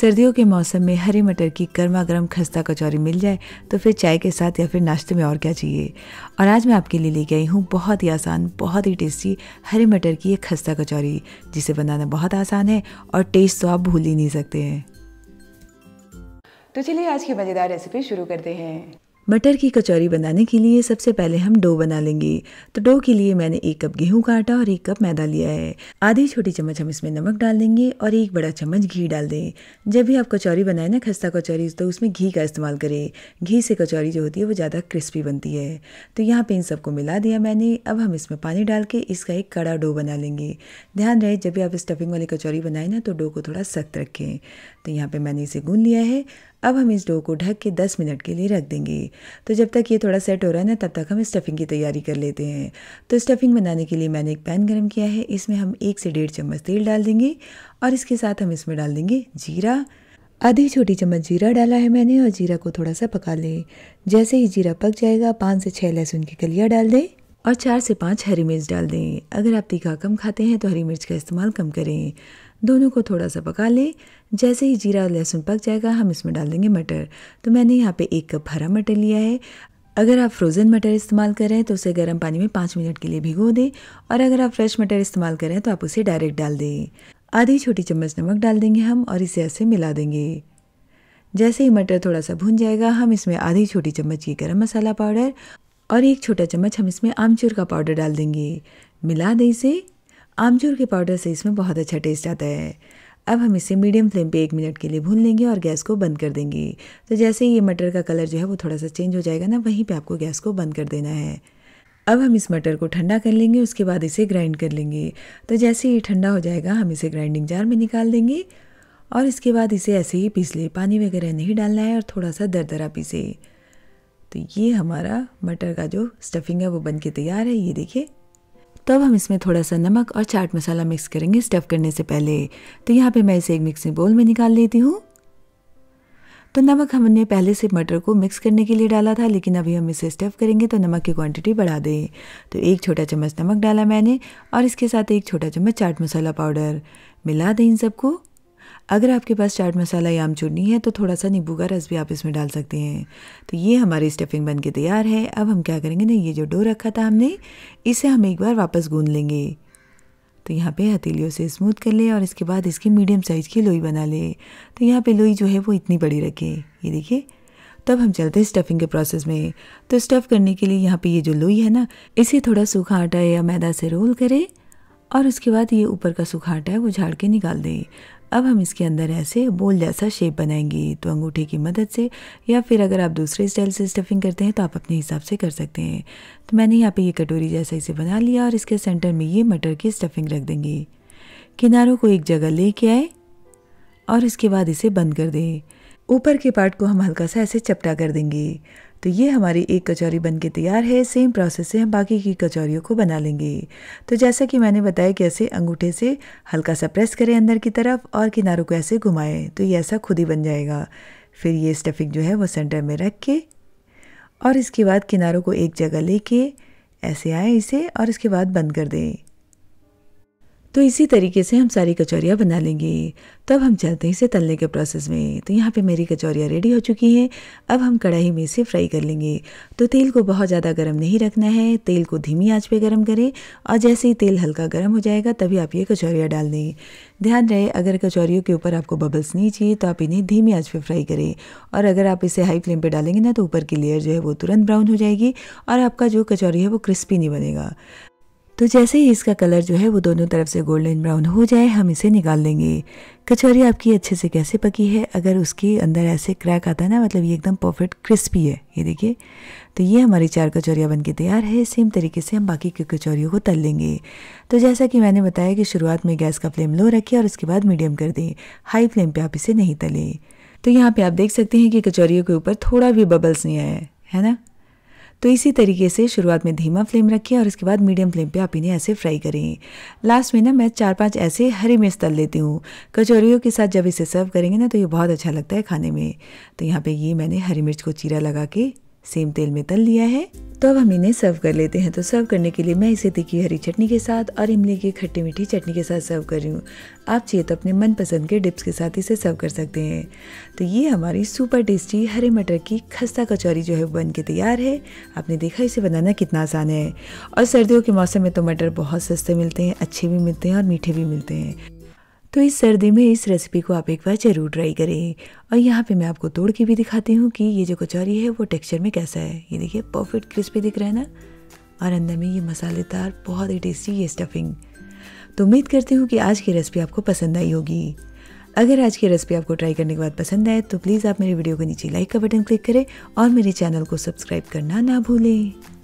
सर्दियों के मौसम में हरी मटर की गर्मा गर्म खस्ता कचौरी मिल जाए तो फिर चाय के साथ या फिर नाश्ते में और क्या चाहिए और आज मैं आपके लिए ले गई हूँ बहुत ही आसान बहुत ही टेस्टी हरी मटर की एक खस्ता कचौरी जिसे बनाना बहुत आसान है और टेस्ट तो आप भूल ही नहीं सकते हैं तो चलिए आज की मज़ेदार रेसिपी शुरू करते हैं मटर की कचौरी बनाने के लिए सबसे पहले हम डो बना लेंगे तो डो के लिए मैंने एक कप गेहूं का आटा और एक कप मैदा लिया है आधी छोटी चम्मच हम इसमें नमक डाल देंगे और एक बड़ा चम्मच घी डाल दें जब भी आप कचौरी बनाए ना खस्ता कचौरी तो उसमें घी का इस्तेमाल करें घी से कचौरी जो होती है वो ज़्यादा क्रिस्पी बनती है तो यहाँ पर इन सबको मिला दिया मैंने अब हम इसमें पानी डाल के इसका एक कड़ा डो बना लेंगे ध्यान रहे जब भी आप स्टफिंग वाली कचौरी बनाए ना तो डो को थोड़ा सख्त रखें तो यहाँ पर मैंने इसे गून लिया है अब हम इस डो को ढक के 10 मिनट के लिए रख देंगे तो जब तक ये थोड़ा सेट हो रहा है ना तब तक हम स्टफिंग की तैयारी कर लेते हैं तो स्टफिंग बनाने के लिए मैंने एक पैन गर्म किया है इसमें हम एक से डेढ़ चम्मच तेल डाल देंगे और इसके साथ हम इसमें डाल देंगे जीरा आधी छोटी चम्मच जीरा डाला है मैंने और जीरा को थोड़ा सा पका लें जैसे ही जीरा पक जाएगा पाँच से छः लहसुन की कलियाँ डाल दें और चार से पाँच हरी मिर्च डाल दें अगर आप तीखा कम खाते हैं तो हरी मिर्च का इस्तेमाल कम करें दोनों को थोड़ा सा पका लें जैसे ही जीरा और लहसुन पक जाएगा हम इसमें डाल देंगे मटर तो मैंने यहाँ पे एक कप हरा मटर लिया है अगर आप फ्रोज़न मटर इस्तेमाल कर रहे हैं तो उसे गर्म पानी में पाँच मिनट के लिए भिगो दें और अगर आप फ्रेश मटर इस्तेमाल कर रहे हैं तो आप उसे डायरेक्ट डाल दें आधी छोटी चम्मच नमक डाल देंगे हम और इसे ऐसे मिला देंगे जैसे ही मटर थोड़ा सा भून जाएगा हम इसमें आधी छोटी चम्मच ये गर्म मसाला पाउडर और एक छोटा चम्मच हम इसमें आमचूर का पाउडर डाल देंगे मिला दें इसे आमचूर के पाउडर से इसमें बहुत अच्छा टेस्ट आता है अब हम इसे मीडियम फ्लेम पे एक मिनट के लिए भून लेंगे और गैस को बंद कर देंगे तो जैसे ही ये मटर का कलर जो है वो थोड़ा सा चेंज हो जाएगा ना वहीं पे आपको गैस को बंद कर देना है अब हम इस मटर को ठंडा कर लेंगे उसके बाद इसे ग्राइंड कर लेंगे तो जैसे ये ठंडा हो जाएगा हम इसे ग्राइंडिंग जार में निकाल देंगे और इसके बाद इसे ऐसे ही पीस ले पानी वगैरह नहीं डालना है और थोड़ा सा दरदरा पीसे तो ये हमारा मटर का जो स्टफिंग है वो बन के तैयार है ये देखिए तब हम इसमें थोड़ा सा नमक और चाट मसाला मिक्स करेंगे स्टफ़ करने से पहले तो यहाँ पे मैं इसे एक मिक्सिंग बोल में निकाल लेती हूँ तो नमक हमने पहले से मटर को मिक्स करने के लिए डाला था लेकिन अभी हम इसे स्टफ़ करेंगे तो नमक की क्वांटिटी बढ़ा दें तो एक छोटा चम्मच नमक डाला मैंने और इसके साथ एक छोटा चम्मच चाट मसाला पाउडर मिला दें इन सबको अगर आपके पास चाट मसाला या आमचूर नहीं है तो थोड़ा सा नींबू का रस भी आप इसमें डाल सकते हैं तो ये हमारी स्टफिंग बनके तैयार है अब हम क्या करेंगे ना ये जो डो रखा था हमने इसे हम एक बार वापस गूंद लेंगे तो यहाँ पे हथेलियों से स्मूथ कर ले और इसके बाद इसकी मीडियम साइज़ की लोई बना ले तो यहाँ पे लोई जो है वो इतनी बड़ी रखें ये देखिए तब तो हम चलते हैं स्टफिंग के प्रोसेस में तो स्टफ़ करने के लिए यहाँ पे ये जो लोई है ना इसे थोड़ा सूखा आटा या मैदा से रोल करें और उसके बाद ये ऊपर का सूखा आटा है वो झाड़ के निकाल दें अब हम इसके अंदर ऐसे बोल जैसा शेप बनाएंगे तो अंगूठे की मदद से या फिर अगर आप दूसरे स्टाइल से स्टफिंग करते हैं तो आप अपने हिसाब से कर सकते हैं तो मैंने यहाँ पे ये कटोरी जैसा इसे बना लिया और इसके सेंटर में ये मटर की स्टफिंग रख देंगे किनारों को एक जगह ले के आए और इसके बाद इसे बंद कर दें ऊपर के पार्ट को हम हल्का सा ऐसे चपटा कर देंगे तो ये हमारी एक कचौरी बन के तैयार है सेम प्रोसेस से हम बाकी की कचौरियों को बना लेंगे तो जैसा कि मैंने बताया कि ऐसे अंगूठे से हल्का सा प्रेस करें अंदर की तरफ और किनारों को ऐसे घुमाएं तो ये ऐसा खुद ही बन जाएगा फिर ये स्टफिंग जो है वो सेंटर में रख के और इसके बाद किनारों को एक जगह लेके ऐसे आए इसे और इसके बाद बंद कर दें तो इसी तरीके से हम सारी कचौरियाँ बना लेंगे तब हम चलते हैं इसे तलने के प्रोसेस में तो यहाँ पे मेरी कचौरियाँ रेडी हो चुकी हैं अब हम कढ़ाई में इसे फ्राई कर लेंगे तो तेल को बहुत ज़्यादा गर्म नहीं रखना है तेल को धीमी आंच पे गर्म करें और जैसे ही तेल हल्का गर्म हो जाएगा तभी आप ये कचौरियाँ डाल दें ध्यान रहे अगर कचौरियों के ऊपर आपको बबल्स नहीं चाहिए तो आप इन्हें धीमी आँच पर फ्राई करें और अगर आप इसे हाई फ्लेम पर डालेंगे ना तो ऊपर की लेयर जो है वो तुरंत ब्राउन हो जाएगी और आपका जो कचौरी है वो क्रिस्पी नहीं बनेगा तो जैसे ही इसका कलर जो है वो दोनों तरफ से गोल्डन ब्राउन हो जाए हम इसे निकाल लेंगे कचौरी आपकी अच्छे से कैसे पकी है अगर उसके अंदर ऐसे क्रैक आता है ना मतलब ये एकदम परफेक्ट क्रिस्पी है ये देखिए तो ये हमारी चार कचौरियाँ बन के तैयार है सेम तरीके से हम बाकी की कचौरियों को तल लेंगे तो जैसा कि मैंने बताया कि शुरुआत में गैस का फ्लेम लो रखें और उसके बाद मीडियम कर दें हाई फ्लेम पर आप इसे नहीं तलें तो यहाँ पर आप देख सकते हैं कि कचौरियों के ऊपर थोड़ा भी बबल्स नहीं आया है ना तो इसी तरीके से शुरुआत में धीमा फ्लेम रखिए और इसके बाद मीडियम फ्लेम पे आप इन्हें ऐसे फ्राई करें लास्ट में ना मैं चार पांच ऐसे हरी मिर्च तल लेती हूँ कचौरियों के साथ जब इसे सर्व करेंगे ना तो ये बहुत अच्छा लगता है खाने में तो यहाँ पर ये मैंने हरी मिर्च को चीरा लगा के सेम तेल में तल लिया है तो अब हम इन्हें सर्व कर लेते हैं तो सर्व करने के लिए मैं इसे तीखी हरी चटनी के साथ और इमली की खट्टी मीठी चटनी के साथ सर्व कर रही हूँ आप चाहिए तो अपने मनपसंद के डिप्स के साथ इसे सर्व कर सकते हैं तो ये हमारी सुपर टेस्टी हरे मटर की खस्ता कचौरी जो है बन के तैयार है आपने देखा इसे बनाना कितना आसान है और सर्दियों के मौसम में तो मटर बहुत सस्ते मिलते हैं अच्छे भी मिलते हैं और मीठे भी मिलते हैं तो इस सर्दी में इस रेसिपी को आप एक बार ज़रूर ट्राई करें और यहाँ पे मैं आपको तोड़ के भी दिखाती हूँ कि ये जो कचौरी है वो टेक्सचर में कैसा है ये देखिए परफेक्ट क्रिस्पी दिख रहा है ना और अंदर में ये मसालेदार बहुत ही टेस्टी ये स्टफिंग तो उम्मीद करती हूँ कि आज की रेसिपी आपको पसंद आई होगी अगर आज की रेसिपी आपको ट्राई करने के बाद पसंद आए तो प्लीज़ आप मेरे वीडियो के नीचे लाइक का बटन क्लिक करें और मेरे चैनल को सब्सक्राइब करना ना भूलें